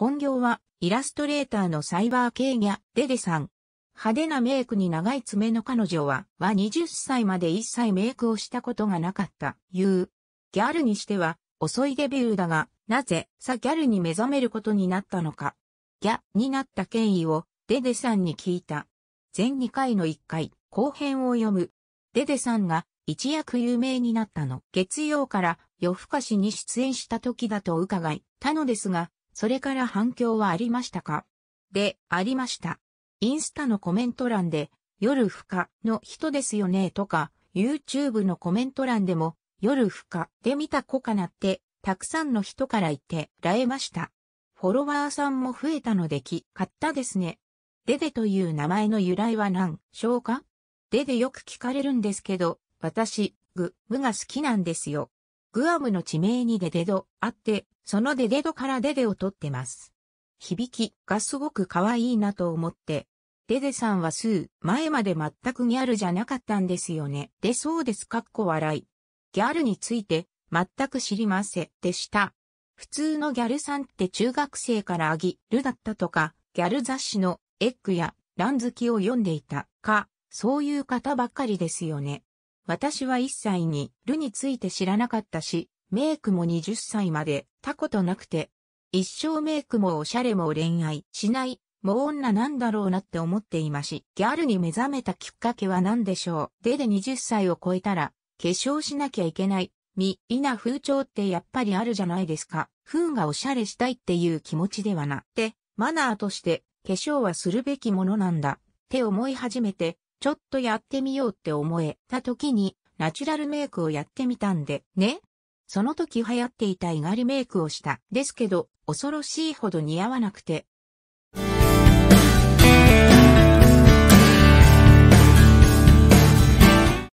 本業はイラストレーターのサイバー系ギャデデさん。派手なメイクに長い爪の彼女は、は20歳まで一切メイクをしたことがなかった、言う。ギャルにしては、遅いデビューだが、なぜ、さギャルに目覚めることになったのか。ギャになった権威を、デデさんに聞いた。全2回の1回、後編を読む。デデさんが、一躍有名になったの。月曜から夜更かしに出演した時だと伺いたのですが、それから反響はありましたかで、ありました。インスタのコメント欄で、夜不可の人ですよねとか、YouTube のコメント欄でも、夜不可で見た子かなって、たくさんの人から言って、らえました。フォロワーさんも増えたのでき、買ったですね。デデという名前の由来は何、しょうかデデよく聞かれるんですけど、私、グ、ムが好きなんですよ。グアムの地名にデデドあって、そのデデドからデデを取ってます。響きがすごく可愛いなと思って、デデさんは数前まで全くギャルじゃなかったんですよね。でそうですかっこ笑い。ギャルについて全く知りませんでした。普通のギャルさんって中学生からあぎルだったとか、ギャル雑誌のエッグやラン好きを読んでいたか、そういう方ばっかりですよね。私は一切にルについて知らなかったし、メイクも20歳まで、たことなくて。一生メイクもおしゃれも恋愛しない、もう女なんだろうなって思っていまし、ギャルに目覚めたきっかけは何でしょう。でで20歳を超えたら、化粧しなきゃいけない、み、いな風潮ってやっぱりあるじゃないですか。風がおしゃれしたいっていう気持ちではなって、マナーとして化粧はするべきものなんだって思い始めて、ちょっとやってみようって思えた時に、ナチュラルメイクをやってみたんで、ね。その時流行っていたいがりメイクをした。ですけど、恐ろしいほど似合わなくて、